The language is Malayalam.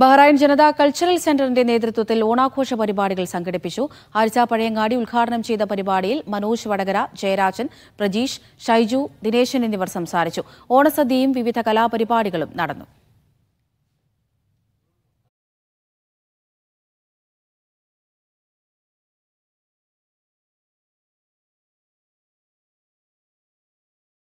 ബഹ്റൈൻ ജനത കൾച്ചറൽ സെന്ററിന്റെ നേതൃത്വത്തിൽ ഓണാഘോഷ പരിപാടികൾ സംഘടിപ്പിച്ചു ആഴ്ച പഴയങ്ങാടി ഉദ്ഘാടനം ചെയ്ത പരിപാടിയിൽ മനോജ് വടകര ജയരാജൻ പ്രജീഷ് ഷൈജു ദിനേശൻ എന്നിവർ സംസാരിച്ചു ഓണസദ്യയും വിവിധ കലാപരിപാടികളും നടന്നു